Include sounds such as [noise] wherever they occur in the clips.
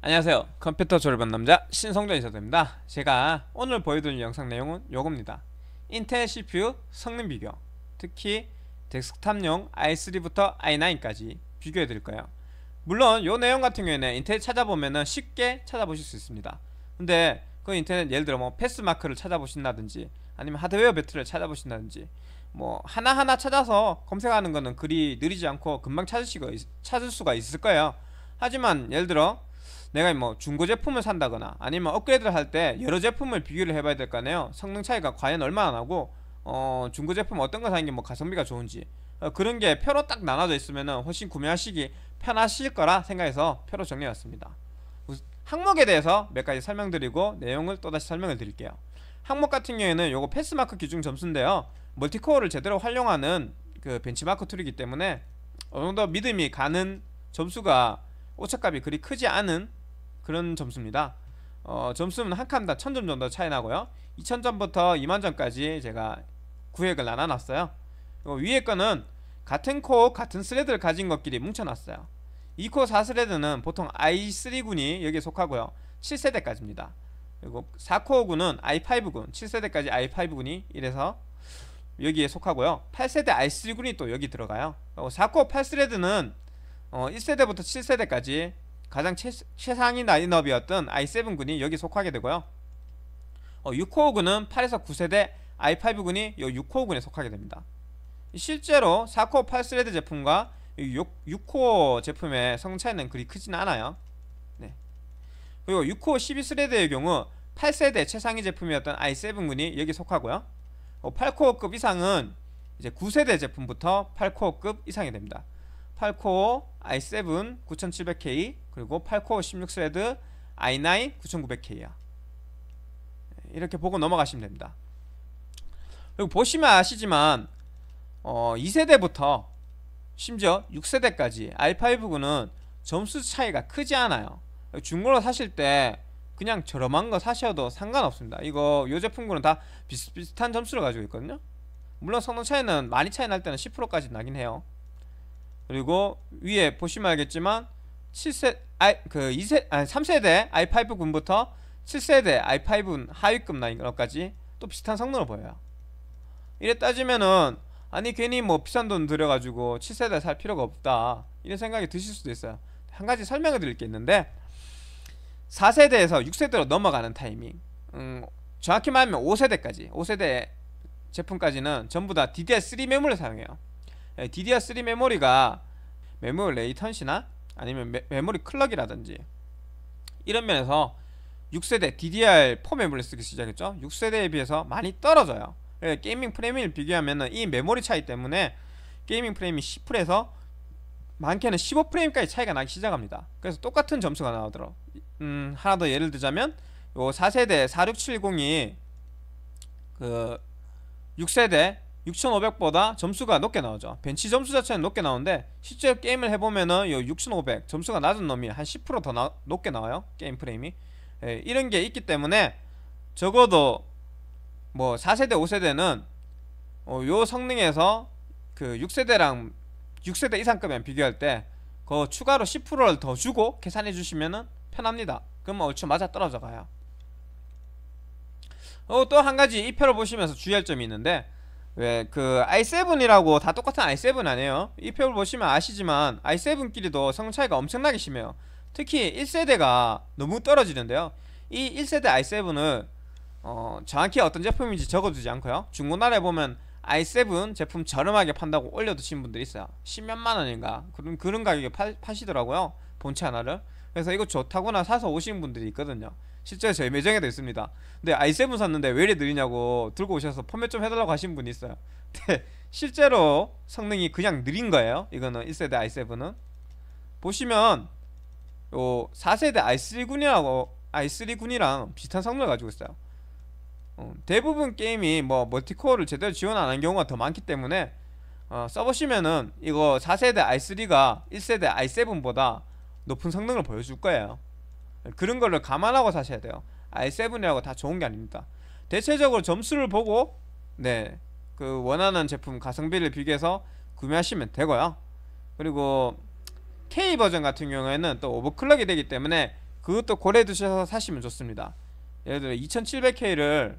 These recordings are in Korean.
안녕하세요 컴퓨터 졸업한 남자 신성전 이사도입니다 제가 오늘 보여드릴 영상 내용은 요겁니다 인텔 CPU 성능 비교 특히 데스크탑용 i3부터 i9까지 비교해드릴 거예요 물론 요 내용 같은 경우에는 인텔 찾아보면 쉽게 찾아보실 수 있습니다 근데 그 인텔은 예를 들어 뭐 패스마크를 찾아보신다든지 아니면 하드웨어 배틀을 찾아보신다든지 뭐 하나하나 찾아서 검색하는 거는 그리 느리지 않고 금방 찾으시고 찾을 수가 있을 거예요 하지만 예를 들어 내가 뭐 중고 제품을 산다거나 아니면 업그레이드를 할 때 여러 제품을 비교를 해봐야 될 거 아니에요 성능 차이가 과연 얼마나 나고 어 중고 제품 어떤 거 사는 게뭐 가성비가 좋은지 어, 그런 게 표로 딱 나눠져 있으면 훨씬 구매하시기 편하실 거라 생각해서 표로 정리해왔습니다 항목에 대해서 몇 가지 설명드리고 내용을 또다시 설명을 드릴게요 항목 같은 경우에는 요거 패스마크 기준 점수인데요 멀티코어를 제대로 활용하는 그 벤치마크 툴이기 때문에 어느 정도 믿음이 가는 점수가 오차값이 그리 크지 않은 그런 점수입니다 어, 점수는 한 칸당 1000점 정도 차이 나고요 2000점부터 2만점까지 제가 구획을 나눠놨어요 어, 위에 거는 같은 코어 같은 스레드를 가진 것끼리 뭉쳐놨어요 2코어 4스레드는 보통 i3군이 여기에 속하고요 7세대까지입니다 그리고 4코어군은 i5군 7세대까지 i5군이 이래서 여기에 속하고요 8세대 i3군이 또 여기 들어가요 4코어 8스레드는 어, 1세대부터 어, 7세대까지 가장 최, 최상위 라인업이었던 i7군이 여기 속하게 되고요 어, 6코어군은 8에서 9세대 i5군이 요 6코어군에 속하게 됩니다 실제로 4코어 8스레드 제품과 6, 코어 제품의 성차이는 그리 크진 않아요 네. 그리고 6코어 12스레드의 경우 8세대 최상위 제품이었던 i7군이 여기 속하고요 8코어급 어, 이상은 이제 9세대 제품부터 8코어급 이상이 됩니다 8코어 i7 9700K 그리고 8코어 16스레드 i9 9900K야 이렇게 보고 넘어가시면 됩니다 그리고 보시면 아시지만 어, 2세대부터 심지어 6세대까지 i5군은 점수 차이가 크지 않아요 중고로 사실 때 그냥 저렴한 거 사셔도 상관없습니다 이거 요 제품군은 다 비슷비슷한 점수를 가지고 있거든요 물론 성능 차이는 많이 차이 날 때는 10%까지 나긴 해요 그리고 위에 보시면 알겠지만 7세 아이 그 2세 아니 3세대 i5 군부터 7세대 i5 하위급 라인까지 또 비슷한 성능을 보여요 이래 따지면은 아니 괜히 뭐 비싼 돈 들여가지고 7세대 살 필요가 없다 이런 생각이 드실 수도 있어요 한 가지 설명해 드릴 게 있는데 4세대에서 6세대로 넘어가는 타이밍 음, 정확히 말하면 5세대까지 5세대 제품까지는 전부 다 DDR3 메모리를 사용해요 예, DDR3 메모리가 메모리 레이턴시나 아니면 메, 모리 클럭이라든지 이런 면에서 6세대 DDR4 메모리 쓰기 시작했죠 6세대에 비해서 많이 떨어져요 예, 게이밍 프레임을 비교하면 이 메모리 차이 때문에 게이밍 프레임이 10%에서 많게는 15프레임까지 차이가 나기 시작합니다 그래서 똑같은 점수가 나오더라 음, 하나 더 예를 들자면 요 4세대 4670이 그 6세대 6500보다 점수가 높게 나오죠 벤치 점수 자체는 높게 나오는데 실제 게임을 해보면은 요6500 점수가 낮은 놈이 한 10%더 나, 높게 나와요 게임 프레임이 예, 이런 게 있기 때문에 적어도 뭐 4세대 5세대는 어, 요 성능에서 그 6세대랑 6세대 이상급이랑 비교할 때 그 추가로 10%를 더 주고 계산해 주시면은 편합니다. 그럼면 뭐 얼추 맞아 떨어져 가요. 어, 또 한 가지 이 표를 보시면서 주의할 점이 있는데 왜 그 i7이라고 다 똑같은 i7 아니에요? 이 표를 보시면 아시지만 i7끼리도 성 차이가 엄청나게 심해요. 특히 1세대가 너무 떨어지는데요. 이 1세대 i 7은 어, 정확히 어떤 제품인지 적어두지 않고요. 중고나라에 보면 i7 제품 저렴하게 판다고 올려두신 분들이 있어요. 10몇만 원인가 그런 그런 가격에 파, 시더라고요 본체 하나를. 그래서 이거 좋다거나 사서 오신 분들이 있거든요 실제 저희 매장에도 있습니다 근데 i7 샀는데 왜 이리 느리냐고 들고 오셔서 포맷 좀 해달라고 하신 분이 있어요 근데 실제로 성능이 그냥 느린 거예요 이거는 1세대 i7은 보시면 요 4세대 i3군이라고 i3군이랑 비슷한 성능을 가지고 있어요 어, 대부분 게임이 뭐 멀티코어를 제대로 지원 안한 경우가 더 많기 때문에 어, 써보시면은 이거 4세대 i3가 1세대 i7보다 높은 성능을 보여줄 거예요 그런 거를 감안하고 사셔야 돼요 i7이라고 다 좋은 게 아닙니다 대체적으로 점수를 보고 네그 원하는 제품 가성비를 비교해서 구매하시면 되고요 그리고 K 버전 같은 경우에는 또 오버클럭이 되기 때문에 그것도 고려해 두셔서 사시면 좋습니다 예를 들어 2700K를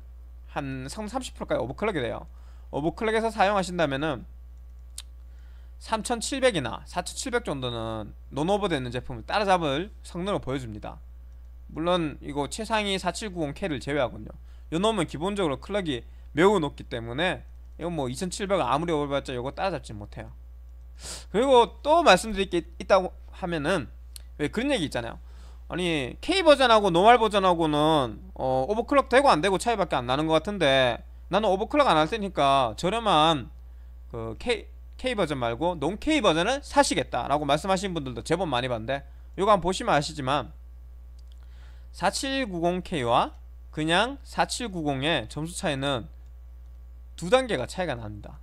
한 30%까지 오버클럭이 돼요 오버클럭에서 사용하신다면은 3700이나 4700 정도는 논오버 되는 제품을 따라잡을 성능을 보여줍니다 물론 이거 최상위 4790K를 제외하군요 요놈은 기본적으로 클럭이 매우 높기 때문에 이건 뭐2700 아무리 오버봤자 요거 따라잡지 못해요 그리고 또 말씀드릴 게 있다고 하면은 왜 그런 얘기 있잖아요 아니 K버전하고 노멀 버전하고는 어, 오버클럭 되고 안되고 차이밖에 안 나는 것 같은데 나는 오버클럭 안 할 테니까 저렴한 그 K, K버전 말고 논K 버전을 사시겠다라고 말씀하신 분들도 제법 많이 봤는데 요거 한번 보시면 아시지만 4790K와 그냥 4790의 점수 차이는 두 단계가 차이가 납니다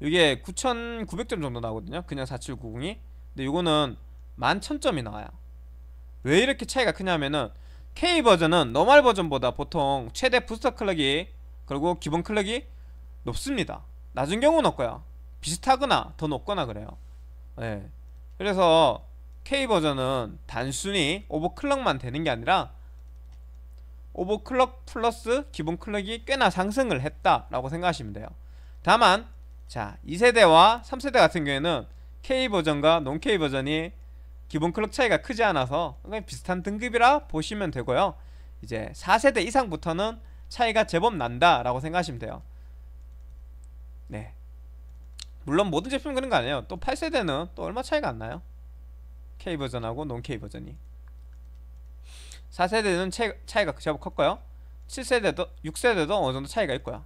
이게 9900점 정도 나거든요 그냥 4790이 근데 요거는 11,000점이 나와요 왜 이렇게 차이가 크냐면은 K버전은 노멀 버전보다 보통 최대 부스터 클럭이 그리고 기본 클럭이 높습니다 낮은 경우는 없고요 비슷하거나 더 높거나 그래요 네. 그래서 K버전은 단순히 오버클럭만 되는 게 아니라 오버클럭 플러스 기본 클럭이 꽤나 상승을 했다라고 생각하시면 돼요 다만 자 2세대와 3세대 같은 경우에는 K버전과 논K버전이 기본 클럭 차이가 크지 않아서 그냥 비슷한 등급이라 보시면 되고요 이제 4세대 이상부터는 차이가 제법 난다라고 생각하시면 돼요 네 물론 모든 제품이 그런 거 아니에요 또 8세대는 또 얼마 차이가 안 나요 K 버전하고 논 K 버전이 4세대는 차이, 차이가 제법 컸고요 7세대도 6세대도 어느 정도 차이가 있고요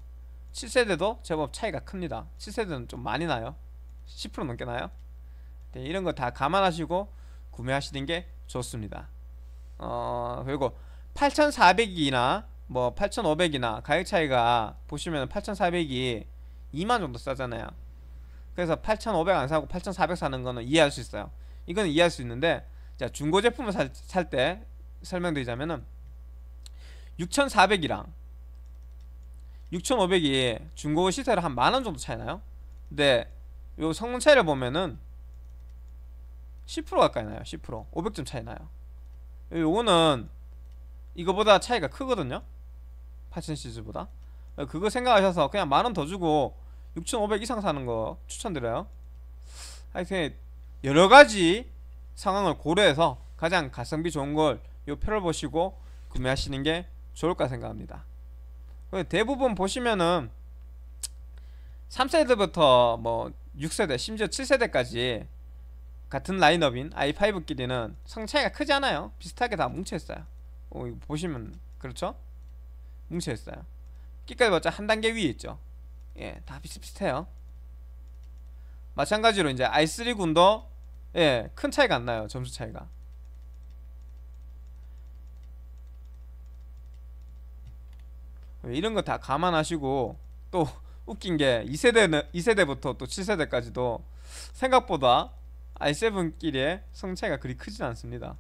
7세대도 제법 차이가 큽니다 7세대는 좀 많이 나요 10% 넘게 나요 네, 이런 거 다 감안하시고 구매하시는 게 좋습니다 어, 그리고 8400이나 뭐 8500이나 가격 차이가 보시면 8400이 2만 정도 싸잖아요 그래서 8,500 안 사고 8,400 사는 거는 이해할 수 있어요. 이건 이해할 수 있는데 자 중고 제품을 살 때 설명드리자면은 6,400이랑 6,500이 중고 시세를 한만 원 정도 차이나요? 근데 요 성능 차이를 보면은 10% 가까이 나요. 10% 500점 차이 나요. 요거는 이거보다 차이가 크거든요. 8,000 시즈보다 그거 생각하셔서 그냥 만 원 더 주고 6500 이상 사는 거 추천드려요 하여튼 여러가지 상황을 고려해서 가장 가성비 좋은 걸 요 표를 보시고 구매하시는 게 좋을까 생각합니다 그 대부분 보시면은 3세대부터 뭐 6세대 심지어 7세대까지 같은 라인업인 i5끼리는 성 차이가 크지 않아요 비슷하게 다 뭉쳐있어요 어, 보시면 그렇죠? 뭉쳐있어요 끼까지 봤자 한 단계 위에 있죠 예, 다 비슷비슷해요. 마찬가지로 이제 i3 군도 예, 큰 차이가 안 나요. 점수 차이가. 이런 거 다 감안하시고 또 웃긴 게 2세대는 2세대부터 또 7세대까지도 생각보다 i7끼리의 성차이가 그리 크진 않습니다.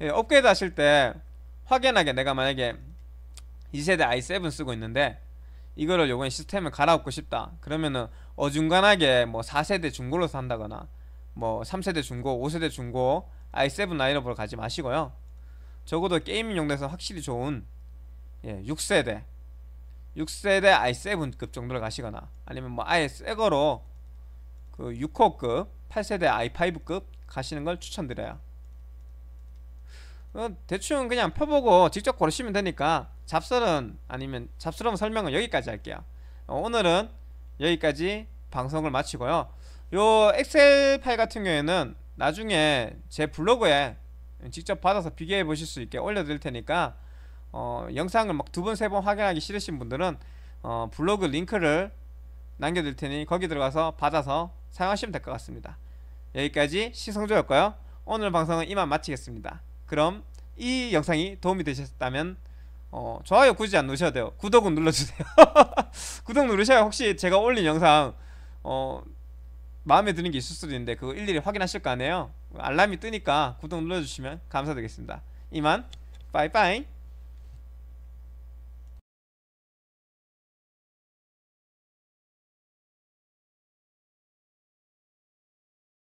예, 업그레이드 하실 때 확연하게 내가 만약에 2세대 i7 쓰고 있는데 이거를 요번에 시스템을 갈아엎고 싶다 그러면은 어중간하게 뭐 4세대 중고로 산다거나 뭐 3세대 중고 5세대 중고 i7 라인업으로 가지 마시고요 적어도 게임 용도에서 확실히 좋은 예, 6세대 6세대 i7급 정도로 가시거나 아니면 뭐 아예 새거로 그 6호급 8세대 i5급 가시는 걸 추천드려요 어, 대충 그냥 펴보고 직접 고르시면 되니까 잡설은 아니면 잡스러운 설명은 여기까지 할게요 어, 오늘은 여기까지 방송을 마치고요 요 엑셀 파일 같은 경우에는 나중에 제 블로그에 직접 받아서 비교해 보실 수 있게 올려드릴 테니까 어, 영상을 막 두 번 세 번 확인하기 싫으신 분들은 어, 블로그 링크를 남겨드릴 테니 거기 들어가서 받아서 사용하시면 될 것 같습니다 여기까지 시성조였고요 오늘 방송은 이만 마치겠습니다 그럼 이 영상이 도움이 되셨다면 어, 좋아요 굳이 안 누르셔도 돼요 구독은 눌러주세요 [laughs] 구독 누르셔야 혹시 제가 올린 영상 어, 마음에 드는 게 있을 수도 있는데 그거 일일이 확인하실 거 아니에요 알람이 뜨니까 구독 눌러주시면 감사드리겠습니다 이만 빠이빠이